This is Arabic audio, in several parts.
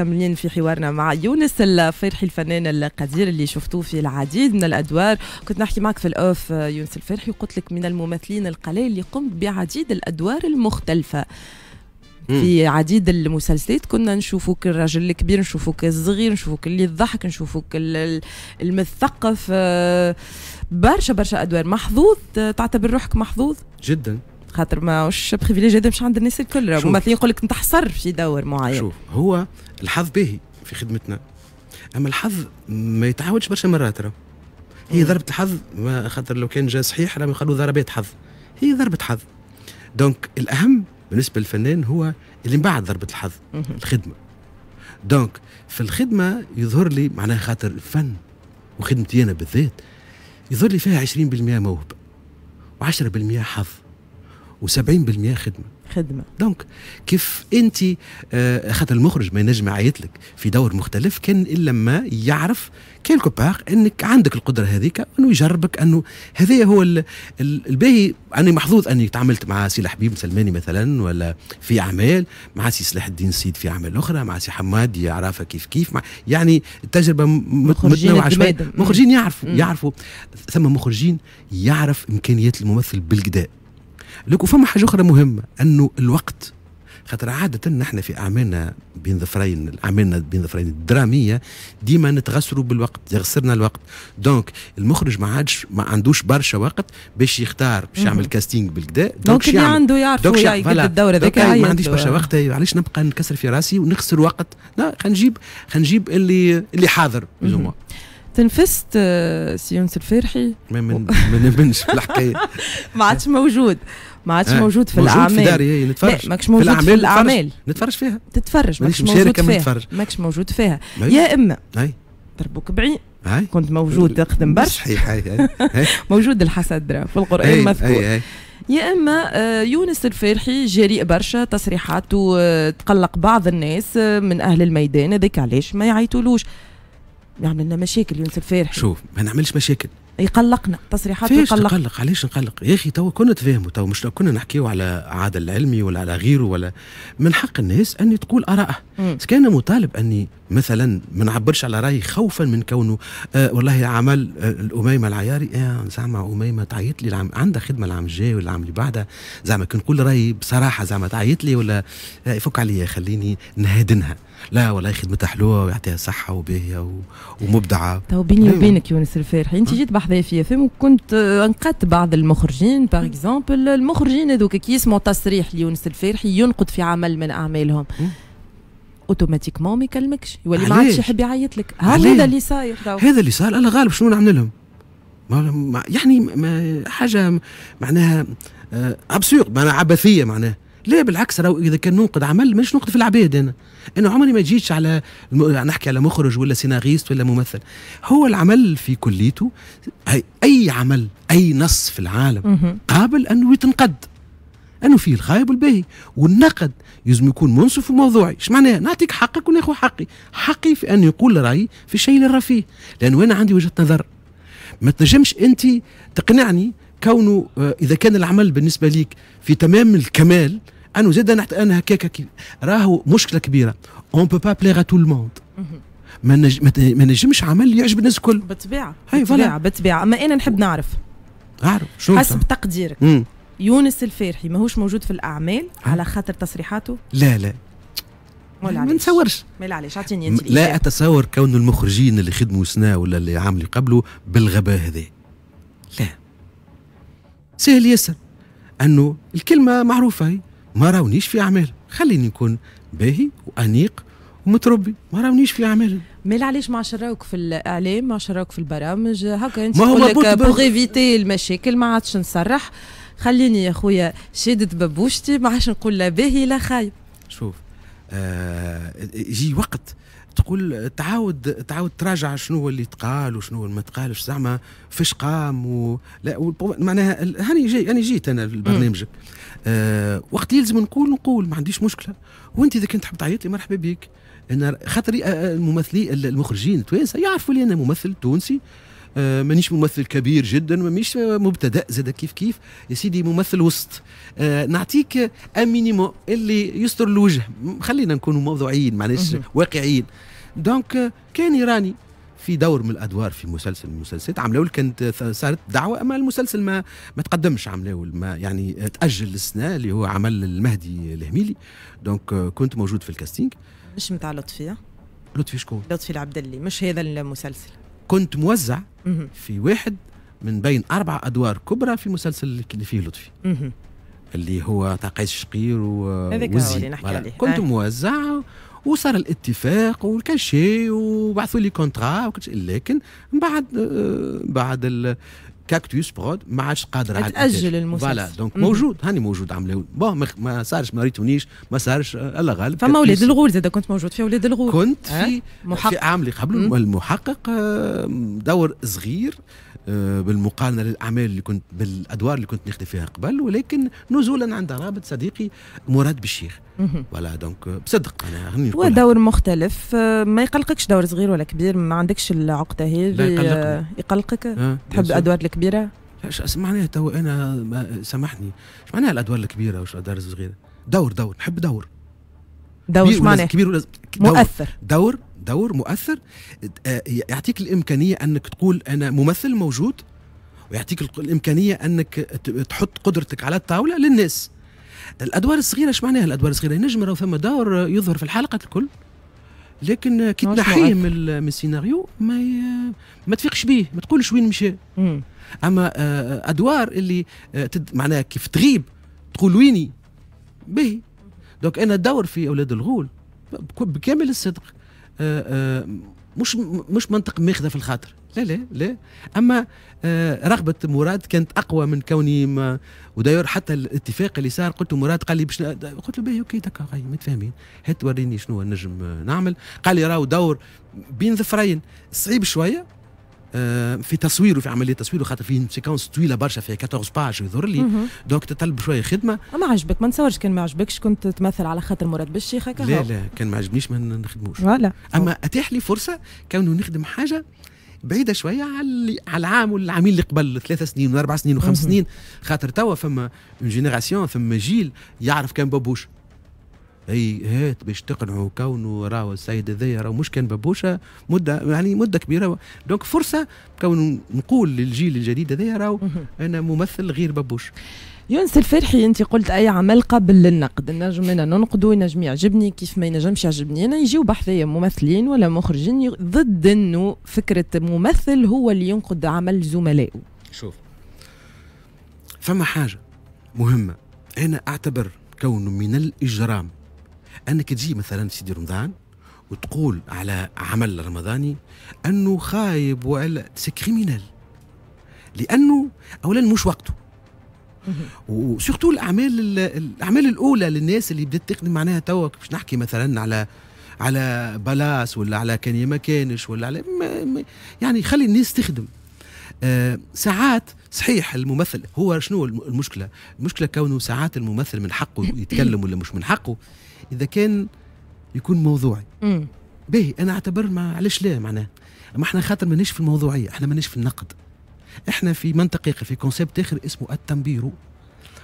مكملين في حوارنا مع يونس الفرحي الفنان القدير اللي شفتوه في العديد من الادوار كنت نحكي معك في الاوف يونس الفرحي وقلت لك من الممثلين القليل اللي قمت بعديد الادوار المختلفه في عديد المسلسلات كنا نشوفوك الراجل الكبير نشوفوك الصغير نشوفوك اللي يضحك نشوفوك المثقف آه، برشا برشا ادوار محظوظ تعتبر روحك محظوظ جدا خاطر ماهوش بريفيليج هذا مش عند الناس الكل مثلا يقول لك نتحصر في دور معين شوف هو الحظ باهي في خدمتنا اما الحظ ما يتعاودش برشا مرات راه هي ضربة الحظ خاطر لو كان جا صحيح راهم يخلوا ضربات حظ هي ضربة حظ دونك الاهم بالنسبة للفنان هو اللي من بعد ضربة الحظ الخدمة دونك في الخدمة يظهر لي معناها خاطر الفن وخدمتي أنا بالذات يظهر لي فيها 20% موهبة و10% حظ و70% خدمه خدمه دونك كيف انت آه، خاطر المخرج ما ينجم يعيط لك في دور مختلف كان الا ما يعرف كيلكو باغ انك عندك القدره هذيك انه يجربك انه هذا هو الباهي انا محظوظ اني تعاملت مع سي الحبيب سلماني مثلا ولا في اعمال مع سي صلاح الدين سيد في اعمال اخرى مع سي حماد يعرفها كيف كيف مع يعني التجربه متنوعه شويه مخرجين يعرفوا يعرفوا ثم مخرجين يعرف امكانيات الممثل بالقدأ لكن فما حاجه اخرى مهمه انه الوقت خاطر عادة نحن في أعمالنا بين ظفرين أعمالنا بين ظفرين الدرامية ديما نتغسروا بالوقت يغسرنا الوقت دونك المخرج ما عادش ما عندوش برشا وقت باش يختار باش يعمل كاستينج بالكدا دونك اللي عنده يعرف دونك يعمل الدورة هذاك ما عنديش برشا وقت علاش نبقى نكسر في راسي ونخسر وقت لا خلينا نجيب خلينا نجيب اللي اللي حاضر تنفست آه، سيونس الفرحي ما من ما في الحكايه ما عادش موجود ما عادش آه. موجود في موجود الاعمال في داري نتفرج ماكش موجود في الاعمال, نتفرج فيها تتفرج ماكش موجود فيها ماكش موجود فيها يا اما تربوك بعيد هاي. كنت موجود تخدم برشا صحيح هاي. موجود الحسد في القران مذكور يا اما آه، يونس الفرحي جريء برشا تصريحاته آه، تقلق بعض الناس من اهل الميدان هذاك علاش ما يعيطولوش يعمل لنا مشاكل يونس الفرحي شوف ما نعملش مشاكل يقلقنا تصريحات فيش يقلق. تقلق علاش نقلق يا اخي تو كنا تفاهموا تو مش كنا نحكيو على عادل العلمي ولا على غيره ولا من حق الناس اني تقول ارائها كان مطالب اني مثلا ما نعبرش على رايي خوفا من كونه آه والله عمل آه الاميمه العياري آه زعما اميمه تعيط لي العام عندها خدمه العام الجاي ولا العام اللي بعده زعما كنقول رايي بصراحه زعما تعيط لي ولا آه فك عليا خليني نهادنها لا والله خدمتها حلوه ويعطيها صحه وباهيه و... ومبدعه تو طيب، بيني أيوة. وبينك يونس الفارحي انت أه. جيت بحذايا في فيلم وكنت انقدت آه، بعض المخرجين باغ اكزومبل أه. المخرجين هذوك كي يسمعوا تصريح ليونس الفارحي ينقد في عمل من اعمالهم اوتوماتيكمون ما يكلمكش يولي ما عادش يحب يعيط لك هذا اللي صاير هذا طيب. اللي صار الله غالب شنو نعمل لهم يعني ما حاجه معناها ابسورد معناها عبثيه معناها لا بالعكس لو اذا كان ننقد عمل مش ننقد في العباد انا انا عمري ما جيتش على نحكي على مخرج ولا سيناريست ولا ممثل هو العمل في كليته اي عمل اي نص في العالم قابل انه يتنقد انه فيه الخايب والباهي والنقد لازم يكون منصف وموضوعي ايش معناها نعطيك حقك وناخذ حقي حقي في ان يقول رايي في الشيء اللي راه فيه لانه انا عندي وجهه نظر ما تنجمش انت تقنعني كونه آه، اذا كان العمل بالنسبه ليك في تمام الكمال انه زاد نحت انا هكاك راهو مشكله كبيره اون بو با بليغ تو الموند ما ما نجمش عمل يعجب الناس الكل بالطبيعه بالطبيعه بالطبيعه اما انا نحب نعرف اعرف شو حسب تقديرك مم. يونس الفارحي ماهوش موجود في الاعمال على خاطر تصريحاته لا لا ما نتصورش ما علاش اعطيني انت لا اتصور كون المخرجين اللي خدموا سنا ولا اللي عام قبله بالغباء هذا لا سهل ياسر انه الكلمه معروفه هي ما راونيش في اعمال خليني نكون باهي وانيق ومتربي ما راونيش في اعمالهم مال علاش ما شراوك في الاعلام ما شراوك في البرامج هكا انت تقول لك بوغ ايفيتي المشاكل ما عادش نصرح خليني يا خويا شادت ببوشتي ما عادش نقول لا باهي لا خايب شوف آه يجي وقت تقول تعاود تعاود تراجع شنو اللي تقال وشنو اللي ما تقالش زعما فاش قام و... لا معناها هاني جاي انا جيت انا لبرنامجك آه، وقت يلزم نقول نقول ما عنديش مشكله وانت اذا كنت تحب تعيط لي مرحبا بك انا خاطري آه، آه، الممثلين المخرجين التوانسه يعرفوا لي انا ممثل تونسي مانيش ممثل كبير جدا مانيش مبتدا زاد كيف كيف يا سيدي ممثل وسط نعطيك امينيمو اللي يستر الوجه خلينا نكونوا موضوعيين معلش واقعيين دونك كاني راني في دور من الادوار في مسلسل من المسلسلات عملوا كانت صارت دعوه اما المسلسل ما ما تقدمش عملوا ما يعني تاجل السنه اللي هو عمل المهدي الهميلي دونك euh, كنت موجود في الكاستينج مش نتاع لطفيه لطفي شكون لطفي العبدلي مش هذا المسلسل كنت موزع في واحد من بين اربع ادوار كبرى في مسلسل اللي فيه لطفي اللي هو تقيس شقير و هذاك اللي نحكي عليه كنت آه. موزع وصار الاتفاق وكل شيء وبعثوا لي كونترا لكن من بعد آه، بعد كاكتوس برود ما عادش قادر على تاجل المسلسل فوالا دونك موجود هاني موجود عملوا بون ما صارش ما ريتونيش ما صارش الله غالب فما ولاد الغول زاد كنت موجود في ولاد الغول كنت في محقق في عام اللي قبله المحقق آه، دور صغير آه، بالمقارنه للاعمال اللي كنت بالادوار اللي كنت نخدم فيها قبل ولكن نزولا عند رابط صديقي مراد بالشيخ ولا دونك بصدق انا هو دور مختلف آه، ما يقلقكش دور صغير ولا كبير ما عندكش العقده هذه آه، يقلقك أه تحب الادوار الكبيره اش معناها تو انا سامحني اش معناها الادوار الكبيره واش الادوار الصغيره دور دور نحب دور دور معناها كبير ولا مؤثر دور دور مؤثر آه، يعطيك الامكانيه انك تقول انا ممثل موجود ويعطيك الامكانيه انك تحط قدرتك على الطاوله للناس الادوار الصغيره اش معناها الادوار الصغيره نجم راه ثم دور يظهر في الحلقه الكل لكن كي تنحيه من السيناريو ما ي... ما تفيقش بيه ما تقولش وين مشى اما آه، ادوار اللي آه، تد... معناها كيف تغيب تقول ويني به دونك انا دور في اولاد الغول بكامل الصدق آه، آه، مش مش منطق ماخذه في الخاطر لا لا لا اما آه، رغبه مراد كانت اقوى من كوني ما وداير حتى الاتفاق اللي صار قلت له مراد قال لي باش قلت له باهي اوكي تكا متفاهمين هات وريني شنو نجم نعمل قال لي راهو دور بين ظفرين صعيب شويه آه، في تصويره في عمليه تصويره خاطر فيه سيكونس طويله برشا فيها 14 باج يظهر لي دونك تطلب شويه خدمه ما عجبك ما نصورش كان ما عجبكش كنت تمثل على خاطر مراد بالشيخ هكا لا لا كان ما عجبنيش ما نخدموش ولا اما اتاح لي فرصه كونه نخدم حاجه بعيده شويه على على العام والعامين اللي قبل ثلاث سنين واربع سنين وخمس سنين خاطر توا فما اون جينيراسيون فما جيل يعرف كان بابوش اي هات باش تقنعوا كونه راهو السيد هذايا راهو مش كان بابوشه مده يعني مده كبيره دونك فرصه كون نقول للجيل الجديد هذايا راهو انا ممثل غير بابوش يونس الفرحي انت قلت اي عمل قبل النقد النجم انا ننقدو ينجم يعجبني كيف ما ينجمش يعجبني انا يجيو بحذايا ممثلين ولا مخرجين ضد انه فكره ممثل هو اللي ينقد عمل زملائه شوف فما حاجه مهمه انا اعتبر كونه من الاجرام انك تجي مثلا سيدي رمضان وتقول على عمل رمضاني انه خايب ولا سي كريمينال لانه اولا مش وقته وسورتو الاعمال الاعمال الاولى للناس اللي بدات تخدم معناها توا باش نحكي مثلا على على بلاس ولا على كان ما كانش ولا على ما يعني خلي الناس تخدم آه، ساعات صحيح الممثل هو شنو المشكله المشكله كونه ساعات الممثل من حقه يتكلم ولا مش من حقه اذا كان يكون موضوعي باهي انا اعتبر ما علاش لا معناه اما احنا خاطر مانيش في الموضوعيه احنا مانيش في النقد احنا في منطقه في كونسيبت اخر اسمه التنبير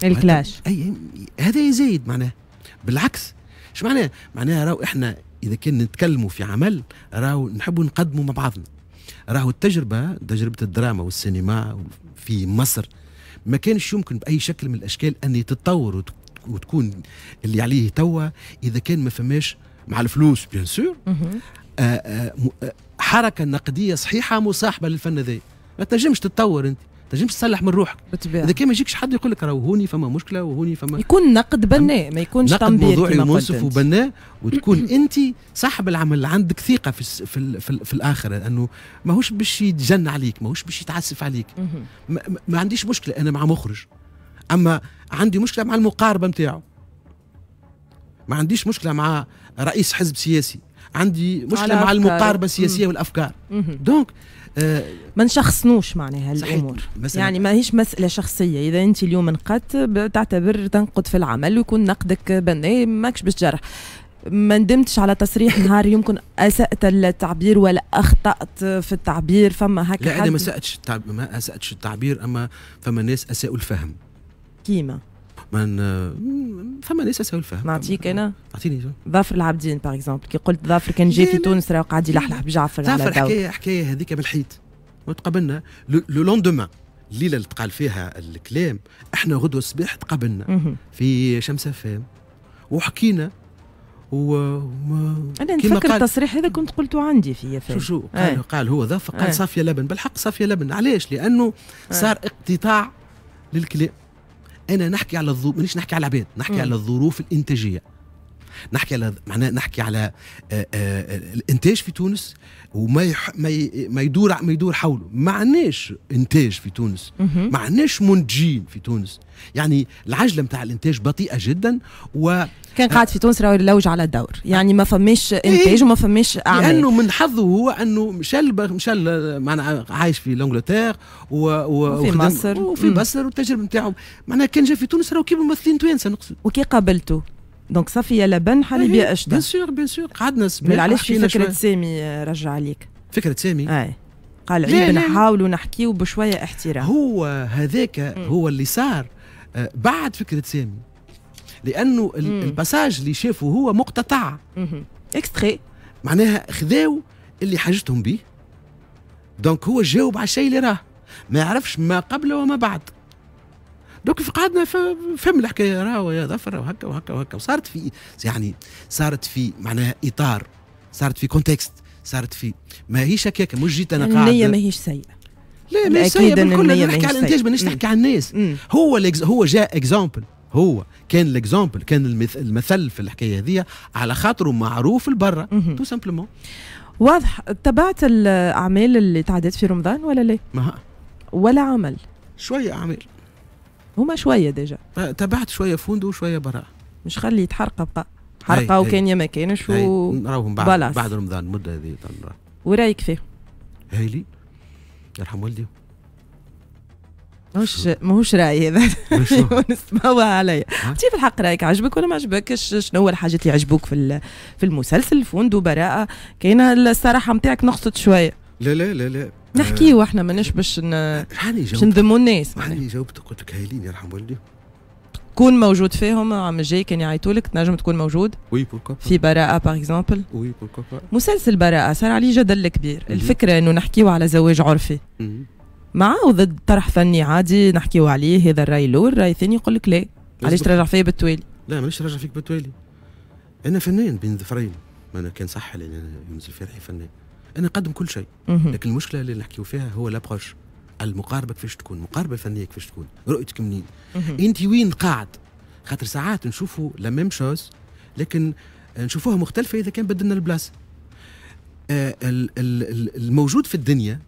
الكلاش اي هذا يزيد معناه بالعكس اش معناه معناه راهو احنا اذا كان نتكلموا في عمل راهو نحبوا نقدموا مع بعضنا راهو التجربه تجربه الدراما والسينما في مصر ما كانش يمكن باي شكل من الاشكال ان تتطور وتكون اللي عليه توا اذا كان ما فماش مع الفلوس بيان آه، سور آه، آه، حركه نقديه صحيحه مصاحبه للفن ذا ما تنجمش تتطور انت تنجمش تصلح من روحك بالطبيعه اذا كان ما يجيكش حد يقول لك راه هوني فما مشكله وهوني فما يكون نقد بناء ما يكونش نقد موضوعي ومنصف وبناء وتكون انت صاحب العمل اللي عندك ثقه في في, ال في, ال في الاخر انه ماهوش باش يتجن عليك ماهوش باش يتعسف عليك ما, ما عنديش مشكله انا مع مخرج اما عندي مشكله مع المقاربه نتاعو ما عنديش مشكله مع رئيس حزب سياسي عندي مشكله مع المقاربه السياسيه والافكار دونك آه، ما نشخصنوش معناها الامور مثلاً يعني ماهيش مساله شخصيه اذا انت اليوم نقدت تعتبر تنقد في العمل ويكون نقدك بناء ماكش باش تجرح ما ندمتش على تصريح نهار يمكن اسات التعبير ولا اخطات في التعبير فما هكا لا انا ما اساتش ما اساتش التعبير اما فما ناس اساءوا الفهم كيما من فما ناس اسهل الفهم نعطيك انا اعطيني ظافر العابدين باغ اكزومبل كي قلت ظافر كان جاي في يعني تونس راه قاعد يلحلح يعني بجعفر على ظافر حكايه حكايه هذيك بالحيط وتقابلنا لو لوندومان الليله اللي تقال فيها الكلام احنا غدوه الصباح تقابلنا في شمس فام وحكينا و انا نفكر التصريح هذا كنت قلته عندي في يافا شو شو إيه. قال, ايه. قال هو ظافر قال ايه. صافيه لبن بالحق صافيه لبن علاش لانه إيه. صار اقتطاع للكلام انا نحكي على الظروف مانيش نحكي على العباد نحكي م. على الظروف الانتاجيه نحكي على معناه نحكي على آه، آه، آه، الانتاج في تونس وما يح... ما, ي... ما يدور ما يدور حوله ما عندناش انتاج في تونس ما عندناش منتجين في تونس يعني العجله نتاع الانتاج بطيئه جدا و كان قاعد في تونس راهو يلوج على الدور يعني ما فماش إيه. انتاج وما فماش اعمال لانه من حظه هو انه مشال مشال معناها عايش في لانجلتير و... و... وفي مصر وفي مصر والتجربه نتاعو معناها كان جا في تونس راهو كيما ممثلين توانسه نقصد وكي قابلته دونك صافي يا لبن حالي بيا اشدى بيان سور بيان سور قعدنا سبيل علاش في فكره سامي رجع عليك فكره سامي اي قال عيب نحاولوا نحكيو بشويه احترام هو هذاك هو اللي صار آه، بعد فكره سامي لانه الباساج اللي شافه هو مقتطع اكستري معناها خذاو اللي حاجتهم به دونك هو جاوب على الشيء اللي راه ما يعرفش ما قبل وما بعد دوك قعدنا فهم الحكايه راهو يا ظفر وهكا وهكا وهكا وصارت في يعني صارت في معناها اطار صارت في كونتكست صارت في ماهيش هكاك مش جيت انا قاعد النيه ماهيش سيئه لا لا سيئه بالكل انا نحكي على الانتاج مانيش نحكي على الناس مم. هو هو جاء اكزامبل هو كان الاكزامبل كان المثل في الحكايه هذه على خاطره معروف لبرا تو سامبلومون واضح تبعت الاعمال اللي تعدت في رمضان ولا لا؟ ما ولا عمل شويه اعمال هما شويه ديجا آه، تبعت شويه فوندو وشويه براء مش خلي يتحرق بقى حرقه وكان يا ما كانش و نراوهم بعد بلاص. بعد رمضان المده هذه ورايك فيه هايلي يرحم والدي ماهوش ماهوش راي هذا نسمعوا عليا تي في الحق رايك عجبك ولا ما عجبكش شنو هو الحاجات اللي عجبوك في في المسلسل فوندو براءه كاينه الصراحه نتاعك نقصت شويه لا لا لا لا نحكي واحنا ماناش باش باش نذموا الناس اللي جاوبتك قلت لك هايلين يرحم والديهم تكون موجود فيهم عم الجاي كان يعيطوا لك تنجم تكون موجود وي بوركو في براءة باغ اكزومبل وي بوركو مسلسل براءة صار عليه جدل كبير mm-hmm. الفكرة انه نحكيو على زواج عرفي mm-hmm. مع وضد طرح فني عادي نحكيو عليه هذا الراي الاول راي الثاني يقول لك لا علاش ترجع فيا بالتوالي لا مانيش راجع فيك بالتوالي انا فنان بين ظفرين ما انا كان صح يونس فرحي فنان انا نقدم كل شيء لكن المشكله اللي نحكيو فيها هو لابروش المقاربه كيفاش تكون المقاربه الفنيه كيفاش تكون رؤيتك منين انت وين قاعد خاطر ساعات نشوفوا لا ميم شوز لكن نشوفوها مختلفه اذا كان بدلنا البلاصه آه، الموجود في الدنيا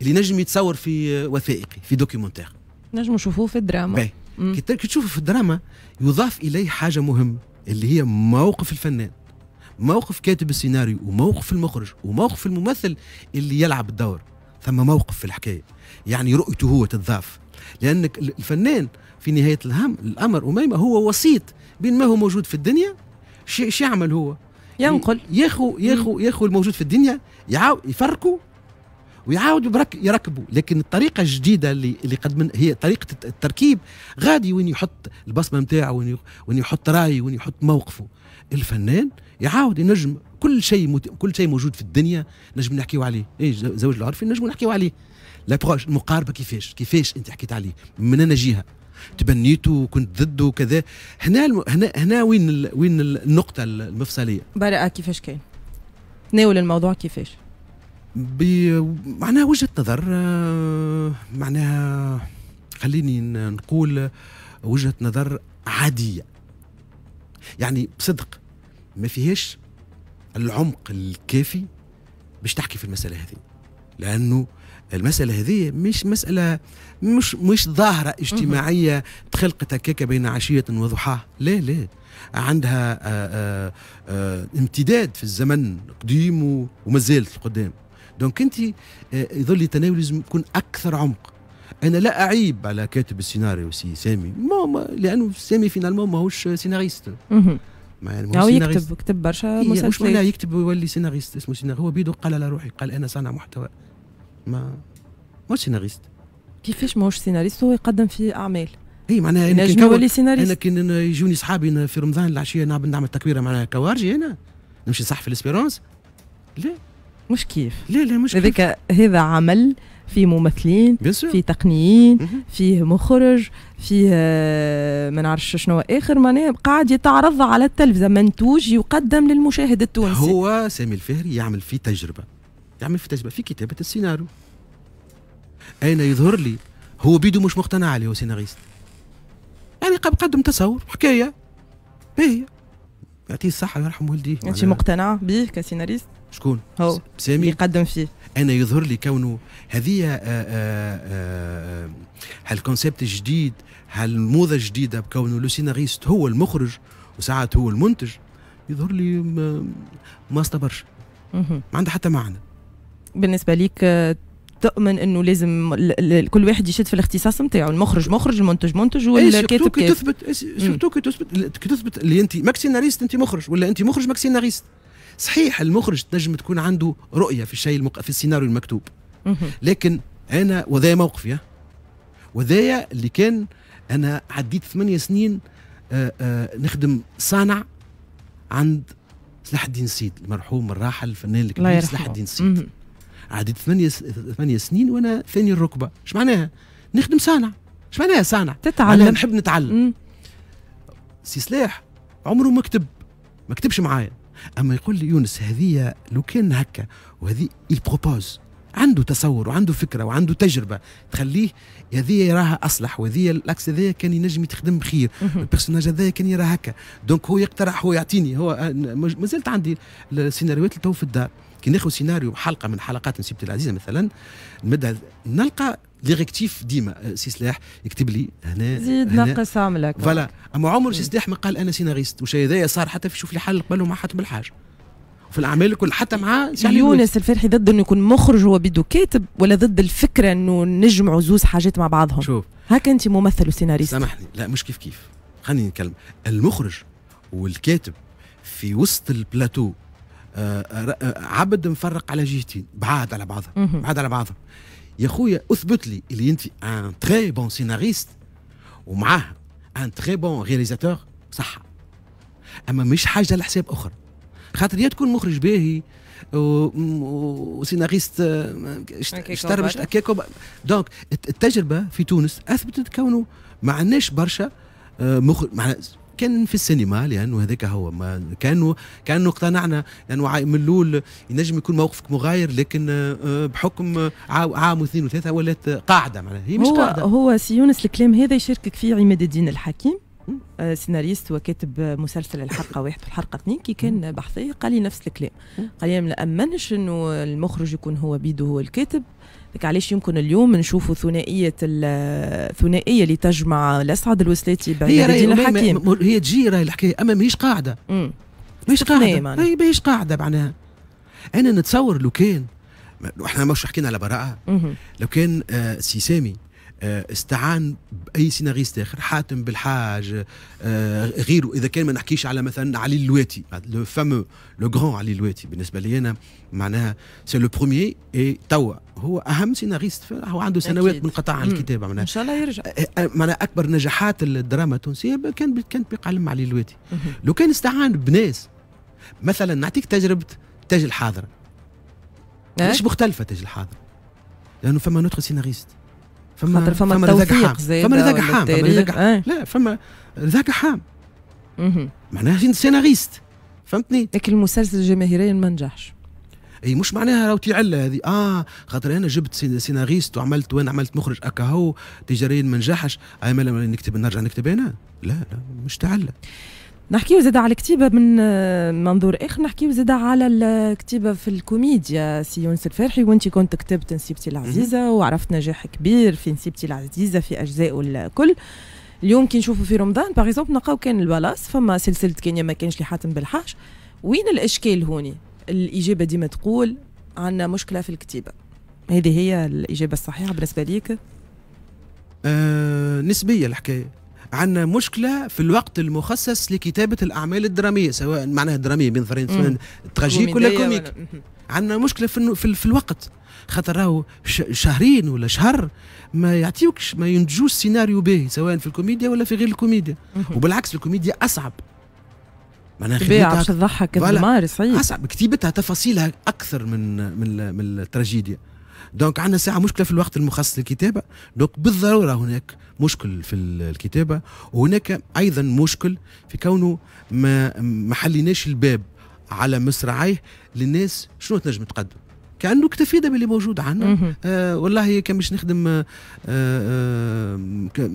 اللي نجم يتصور في وثائقي في دوكيومنتير نجم نشوفوه في الدراما كي تشوفه في الدراما يضاف اليه حاجه مهمه اللي هي موقف الفنان موقف كاتب السيناريو وموقف المخرج وموقف الممثل اللي يلعب الدور ثم موقف في الحكايه يعني رؤيته هو تتضاف لانك الفنان في نهايه الهم الامر اميمه هو وسيط بين ما هو موجود في الدنيا شو يعمل هو ينقل ياخو ياخو ياخو الموجود في الدنيا يعاو يفركوا ويعاودوا يركبوا لكن الطريقه الجديده اللي اللي قد من هي طريقه التركيب غادي وين يحط البصمه نتاعو وين يحط رايه وين يحط موقفه الفنان يعاود ينجم كل شيء مت... كل شيء موجود في الدنيا نجم نحكيو عليه اي زوج العرفي نجم نحكيو عليه لابروش المقاربه كيفاش كيفاش انت حكيت عليه من انا جهه تبنيته وكنت ضده وكذا هنا الم... هنا هنا وين ال... وين النقطه المفصليه براءة كيفاش كان تناول الموضوع كيفاش بي... معناها وجهه نظر آه، معناها خليني نقول وجهه نظر عاديه يعني بصدق ما فيهاش العمق الكافي باش تحكي في المساله هذه لانه المسألة هذه مش مسألة مش مش ظاهرة اجتماعية تخلق هكاك بين عشية وضحاها لا لا عندها آآ آه، آآ آه، آه، امتداد في الزمن قديم وما زالت القدام دونك انت يظل التناول لازم يكون اكثر عمق انا لا اعيب على كاتب السيناريو سي سامي ما ما لانه سامي فينالمون ماهوش سيناريست يعني هو يكتب كتب برشا إيه، مسلسلات مش معناها يكتب ويولي سيناريست اسمه سيناريست هو بيدو قال على روحي قال انا صانع محتوى ما مش سيناريست كيفاش ماهوش سيناريست هو يقدم في اعمال اي معناها انا كي نولي سيناريست انا كي يجوني صحابي في رمضان العشيه نعمل تكبيره معناها كوارجي انا نمشي نصح في الاسبيرونس لا مش كيف لا لا مش هذاك هذا عمل فيه ممثلين في تقنيين mhm. فيه مخرج فيه ما نعرفش شنو اخر معناه قاعد يتعرض على التلفزه منتوج يقدم للمشاهد التونسي هو سامي الفهري يعمل في تجربه يعمل في تجربه في كتابه السيناريو انا يظهر لي هو بيدو مش مقتنع عليه هو سيناريست يعني قدم تصور حكايه هي إيه. يعطيه الصحه ويرحم والديه يعني انت مقتنع به كسيناريست شكون هو سامي يقدم فيه انا يظهر لي كونه هذه هالكونسيبت آه، الجديد آه، آه، هالموضه الجديده بكونه لو سيناريست هو المخرج وساعات هو المنتج يظهر لي ما, استبرش ما عنده حتى معنى بالنسبه ليك تؤمن انه لازم كل واحد يشد في الاختصاص نتاعو المخرج مخرج المنتج منتج والكاتب إيه، إيه، كي تثبت كي تثبت كي تثبت اللي انت ماك سيناريست انت مخرج ولا انت مخرج ماك سيناريست صحيح المخرج تنجم تكون عنده رؤيه في الشيء المق... في السيناريو المكتوب لكن انا وذايا موقفي وذايا اللي كان انا عديت ثمانية سنين آآ آه، آآ آه، نخدم صانع عند صلاح الدين سيد المرحوم الراحل الفنان الكبير صلاح الدين سيد عديت ثمانية ثمانية سنين وانا ثاني الركبه ايش معناها نخدم صانع ايش معناها صانع تتعلم نحب نتعلم سي سلاح عمره ما كتب ما كتبش معايا اما يقول لي يونس هذه لو كان هكا وهذه il بروبوز عنده تصور وعنده فكره وعنده تجربه تخليه هذه يراها اصلح وهذه العكس هذايا كان ينجم يتخدم بخير البيرسوناج هذايا كان يراه هكا دونك هو يقترح هو يعطيني هو آه، زلت عندي السيناريوهات اللي تو في الدار كي ناخذ سيناريو حلقه من حلقات نسيبة العزيزه مثلا نمدها نلقى ديريكتيف ديما آه، سي سلاح يكتب لي هنا زيد ناقص نقص عملك فوالا اما عمر سي سلاح ما قال انا سيناريست وش هذايا صار حتى في شوف لي حل قبل وما حاتم الحاج في الاعمال الكل حتى مع يونس الفرحي ضد انه يكون مخرج هو بيدو كاتب ولا ضد الفكره انه نجمعوا زوز حاجات مع بعضهم شوف هاك انت ممثل وسيناريست سامحني لا مش كيف كيف خليني نتكلم المخرج والكاتب في وسط البلاتو آه، آه، آه، عبد مفرق على جهتين بعاد على بعضهم بعاد على بعضهم يا خويا اثبت لي اللي انت ان تري بون سيناريست ومعاه ان تري بون رياليزاتور صح اما مش حاجه لحساب اخرى خاطر يا تكون مخرج باهي وسيناريست اشتربش آه، اكاكو دونك التجربه في تونس اثبتت كونه ما عندناش برشا آه، مخرج كان في السينما لانه هذاك هو ما كانوا كانوا اقتنعنا لانه من الاول ينجم يكون موقفك مغاير لكن آه، بحكم عام واثنين وثلاثه ولات قاعده معناها هي مش هو قاعده هو سي يونس الكلام هذا يشاركك فيه عماد الدين الحكيم آه، سيناريست وكاتب مسلسل الحلقه واحد والحلقه اثنين كي كان بحثي قال لي نفس الكلام قال لي ما نامنش انه المخرج يكون هو بيده هو الكاتب لك علاش يمكن اليوم نشوفوا ثنائيه الثنائيه اللي تجمع الاسعد الوسلاتي بين الدين الحكيم هي تجي راهي الحكايه اما ماهيش قاعده ماهيش قاعده ماهيش قاعده معناها انا نتصور لو كان احنا مش حكينا على براءه لو كان آه سامي آه، استعان باي سيناريست اخر حاتم بالحاج آه، غيره اذا كان ما نحكيش على مثلا علي اللواتي لو فامو لو غران علي اللواتي بالنسبه لي انا معناها سي لو بروميي اي توا هو اهم سيناريست هو عنده سنوات منقطع عن الكتابه معناها ان شاء الله يرجع آه، معناها اكبر نجاحات الدراما التونسيه كان كانت بقلم علي اللواتي لو كان استعان بناس مثلا نعطيك تجربه تاج الحاضر إيه؟ مش مختلفه تاج الحاضر لانه فما نوتر سيناريست فما خاطر فما, فما التوفيق فما رزاق حام فما رزاق حام آه. لا فما رزاق حام معناها سيناريست فهمتني لكن المسلسل جماهيريا ما نجحش اي مش معناها راهو علة هذه اه خاطر انا جبت سيناريست وعملت وين عملت مخرج اكاهو تجاريا ما نجحش اي مالا نكتب نرجع نكتب انا لا لا مش تعلة نحكيو زاد على الكتيبة من منظور آخر نحكيو زاد على الكتيبة في الكوميديا سي يونس الفرحي وانت كنت كتبت نسيبتي العزيزة وعرفت نجاح كبير في نسيبتي العزيزة في أجزائه الكل اليوم كي نشوفوا في رمضان باغ اكزومبل نلقاو كان البلاص فما سلسلة كينيا ما كانش لحاتم بالحاش وين الاشكال هوني الاجابه ديما تقول عندنا مشكله في الكتيبه هذه هي الاجابه الصحيحه بالنسبه ليك آه نسبيه الحكايه عندنا مشكله في الوقت المخصص لكتابه الاعمال الدراميه سواء معناها دراميه بين ظرفين تراجيك ولا كوميك عندنا مشكله في, في, في الوقت خاطر راهو شهرين ولا شهر ما يعطيوكش ما ينتجوش سيناريو باهي سواء في الكوميديا ولا في غير الكوميديا وبالعكس الكوميديا اصعب معناها خدمتها تضحك الدمار صعيب اصعب كتيبتها تفاصيلها اكثر من من, من التراجيديا دونك عندنا ساعه مشكله في الوقت المخصص للكتابه دونك بالضروره هناك مشكل في الكتابه وهناك ايضا مشكل في كونه ما ما حليناش الباب على مصراعيه للناس شنو تنجم تقدم كانه اكتفينا باللي موجود عندنا آه والله كان باش نخدم آه آه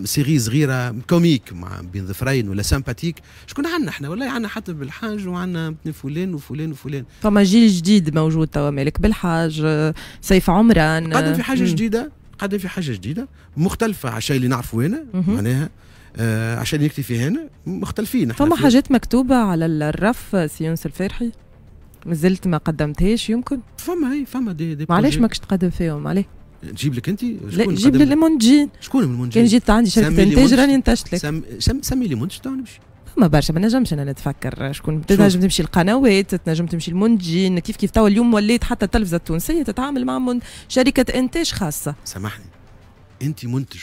سيري صغيره كوميك مع بين ظفرين ولا سامباتيك شكون عندنا احنا والله عندنا حتى بالحاج وعندنا فلان وفلان وفلان فما جيل جديد موجود توا مالك بالحاج آه، سيف عمران قدم في حاجه مم. جديده قدم في حاجه جديده مختلفه على الشيء اللي نعرفه هنا معناها آه عشان يكتفي هنا مختلفين فما حاجات مكتوبه على الرف سيونس الفرحي مازلت ما قدمتهاش يمكن فما اي فما دي, دي معليش ماكش تقدم فيهم عليه نجيب لك انت لا جيب لي للمنتجين شكون المنتجين كان جيت عندي شركه انتاج راني انتجت لك سم... سم... سمي لي منتج تو نمشي فما برشا ما نجمش انا نتفكر شكون تنجم تمشي القنوات تنجم تمشي المنتجين كيف كيف توا اليوم وليت حتى التلفزه التونسيه تتعامل مع من شركه انتاج خاصه سامحني انت منتج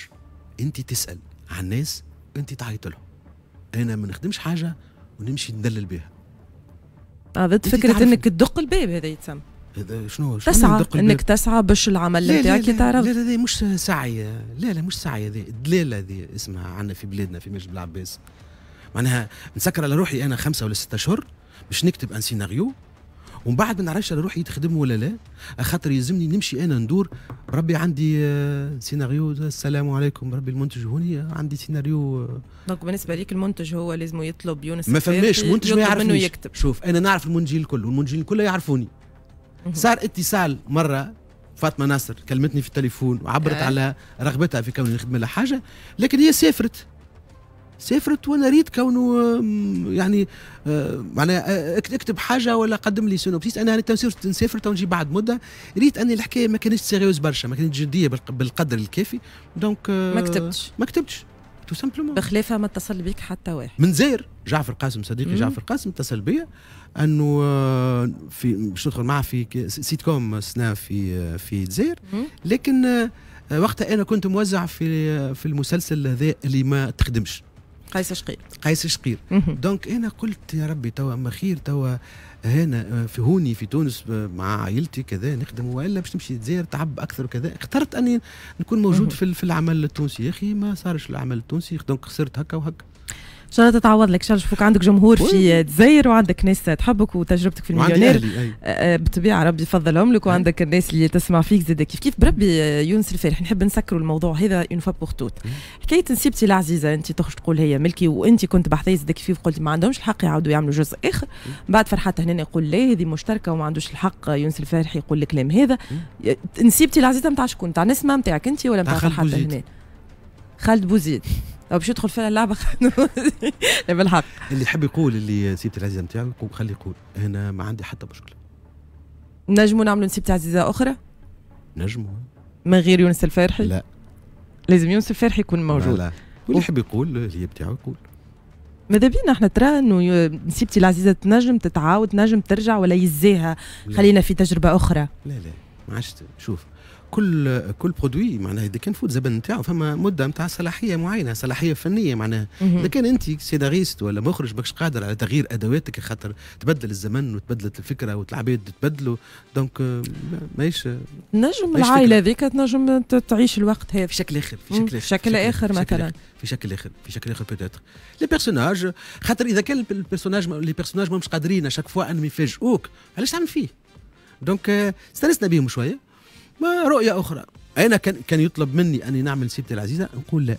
انت تسال على الناس انت تعيط لهم انا ما نخدمش حاجه ونمشي ندلل بها هذا فكره انك تدق الباب هذا يتسمى هذا شنو تسعى انك تسعى باش العمل نتاعك يتعرف لا لا لا مش سعي لا لا مش سعي هذه الدلاله هذه اسمها عندنا في بلادنا في مجد العباس معناها نسكر على روحي انا خمسه ولا سته اشهر باش نكتب ان سيناريو ومن بعد ما نعرفش على روحي يتخدم ولا لا خاطر يلزمني نمشي انا ندور ربي عندي آه، سيناريو السلام عليكم ربي المنتج هوني عندي سيناريو آه. دونك بالنسبه ليك المنتج هو لازم يطلب يونس ما فماش منتج ما يعرف يكتب شوف انا نعرف المنتجين الكل والمنتجين الكل يعرفوني صار اتصال مره فاطمه ناصر كلمتني في التليفون وعبرت آه. على رغبتها في كون نخدم لها حاجه لكن هي سافرت سافرت وانا ريت كونه يعني آه، معناها آه، اكتب حاجه ولا قدم لي سينوبسيس انا سافرت نسافر تو نجي بعد مده ريت ان الحكايه ما كانتش سيريوز برشا ما كانتش جديه بالقدر الكافي دونك آه، ما كتبتش ما كتبتش تو سامبلومون بخلافها ما اتصل بيك حتى واحد من زير جعفر قاسم صديقي مم. جعفر قاسم اتصل بيا انه في باش ندخل معاه في سيت كوم سنا في في زير لكن وقتها انا كنت موزع في في المسلسل هذا اللي ما تخدمش قيس شقير قيس شقير دونك انا قلت يا ربي توا اما خير توا هنا آه، في هوني في تونس آه، مع عائلتي كذا نخدم والا باش نمشي تزير تعب اكثر وكذا اخترت اني نكون موجود في, في العمل التونسي يا اخي ما صارش العمل التونسي دونك خسرت هكا وهكا ان شاء الله تتعوض لك ان شاء الله نشوفك عندك جمهور في الجزائر وعندك ناس تحبك وتجربتك في المليونير آه، آه، بالطبيعه ربي يفضلهم لك وعندك الناس اللي تسمع فيك زاد كيف كيف بربي يونس الفارح نحب نسكروا الموضوع هذا اون فوا بور توت حكايه نسيبتي العزيزه انت تخرج تقول هي ملكي وانت كنت بحثي زاد كيف قلت ما عندهمش الحق يعاودوا يعملوا جزء اخر بعد فرحات هنا يقول لا هذه مشتركه وما عندوش الحق يونس الفارح يقول الكلام هذا نسيبتي العزيزه نتاع شكون نتاع نسمه نتاعك انت ولا نتاع فرحات هنا خالد بوزيد لو باش يدخل فيها اللعبه بالحق اللي يحب يقول اللي سيبتي العزيزه نتاعك خليه يقول انا ما عندي حتى مشكله نجموا نعملوا نسيبتي عزيزه اخرى نجموا من غير يونس الفرحي لا لازم يونس الفرحي يكون موجود لا, لا. واللي يحب يقول اللي بتاعه يقول ماذا بينا احنا ترى انه نسيبتي العزيزه تنجم تتعاود تنجم ترجع ولا يزيها خلينا في تجربه اخرى لا لا ما عادش شوف كل كل برودوي معناها اذا كان فوت زبن نتاعو فما مده نتاع صلاحيه معينه صلاحيه فنيه معناها اذا كان انت سيناريست ولا مخرج ماكش قادر على تغيير ادواتك خاطر تبدل الزمن وتبدلت الفكره والعباد تبدلوا دونك آه، ماهيش نجم العائله هذيك تنجم تعيش الوقت هذا في شكل اخر في شكل اخر في شكل اخر مثلا في شكل اخر في شكل اخر بيتيتر لي بيرسوناج خاطر اذا كان البيرسوناج لي بيرسوناج ماهمش قادرين شاك فوا انهم يفاجئوك علاش تعمل فيه دونك آه، استانسنا بهم شويه ما رؤية أخرى أنا كان كان يطلب مني أني نعمل سيرة العزيزة نقول لا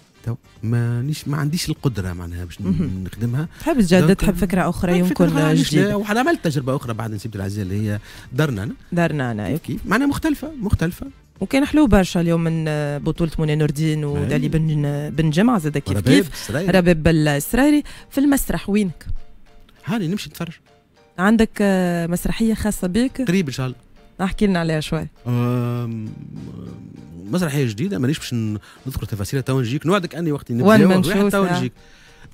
مانيش ما عنديش القدره معناها باش نخدمها تحب تجدد تحب فكره اخرى يمكن جديده وحنا عملت تجربه اخرى بعد نسيبه العزيزه اللي هي دارنا دارنا أنا أوكي أيوة. معناها مختلفه مختلفه وكان حلو برشا اليوم من آه، بطولة منى نور الدين ودالي بن بن جمع زاد كيف كيف رباب السرايري في المسرح وينك؟ هاني نمشي نتفرج عندك آه، مسرحية خاصة بك؟ قريب إن شاء الله احكي لنا عليها شوي مسرحيه جديده مانيش باش نذكر تفاصيلها تو نجيك نوعدك اني وقت نبدا واحد تو نجيك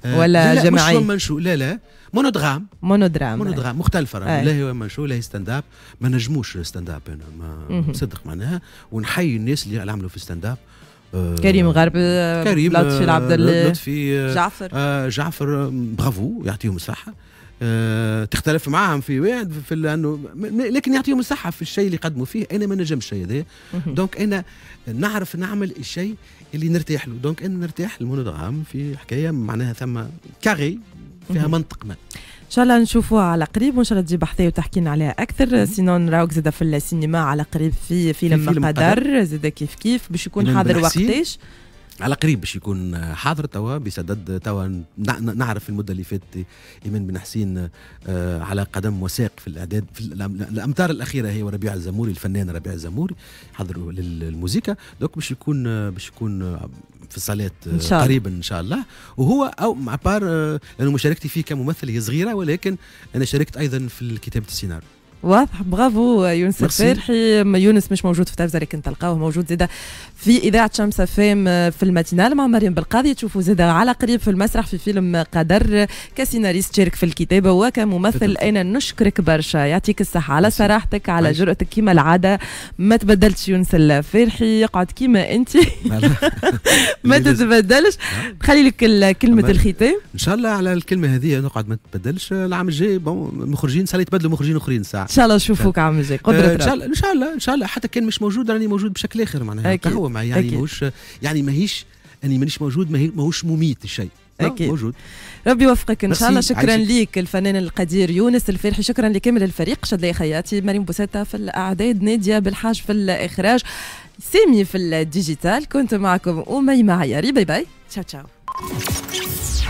أه، ولا لا جماعي مش منشو لا لا مونودرام مونودرام مونودرام مختلفه راه لا هو منشو لا هي ستاند اب ما نجموش ستاند اب انا ما نصدق معناها ونحيي الناس اللي عملوا في ستاند اب أه، كريم غرب كريم لطفي العبد أه، لطفي جعفر جعفر برافو يعطيهم الصحه آه، تختلف معاهم في واحد في لانه لكن يعطيهم الصحه في الشيء اللي يقدموا فيه انا ما نجمش الشيء هذا دونك انا نعرف نعمل الشيء اللي نرتاح له دونك انا نرتاح للمونودرام في حكايه معناها ثم كاري فيها منطق ما ان شاء الله نشوفوها على قريب وان شاء الله تجيب حثايا وتحكي لنا عليها اكثر سينون نراوك زاده في السينما على قريب في فيلم, في فيلم قدر, قدر. زاده كيف كيف باش يكون حاضر وقتاش على قريب باش يكون حاضر توا بسدد توا نعرف المده اللي فاتت ايمان بن حسين آه، على قدم وساق في الاعداد في الامتار الاخيره هي وربيع الزموري الفنان ربيع الزموري حضروا للموزيكا دوك باش يكون باش يكون في الصالات قريبا ان شاء الله وهو او مع بار آه، لانه مشاركتي فيه كممثل هي صغيره ولكن انا شاركت ايضا في كتابه السيناريو واضح برافو آه، يونس الفرحي يونس مش موجود في تلفزه لكن تلقاوه موجود زيدا في اذاعه شمس فيم آه، في الماتينال مع مريم بالقاضي تشوفوا زاد على قريب في المسرح في فيلم قدر كسيناريست تشارك في الكتابه وكممثل انا نشكرك برشا يعطيك الصحه على صراحتك على جرأتك كيما العاده ما تبدلتش يونس الفرحي يقعد كيما انت ما تتبدلش خلي لك كلمه الختام ان شاء الله على الكلمه هذه نقعد ما تبدلش العام الجاي مخرجين سالي يتبدلوا مخرجين اخرين ساعه ان شاء الله نشوفوك عام الجاي قدره آه، ان شاء الله ان شاء الله ان شاء الله حتى كان مش موجود راني موجود بشكل اخر معناها هو سمعي يعني أكيد. ماهوش يعني ماهيش اني يعني مانيش موجود ماهوش مميت الشيء اكيد موجود ربي يوفقك ان شاء الله شكرا ليك الفنان القدير يونس الفرحي شكرا لكامل الفريق شد خياتي مريم بوساتا في الاعداد ناديه بالحاج في الاخراج سامي في الديجيتال كنت معكم امي معياري باي باي تشاو تشاو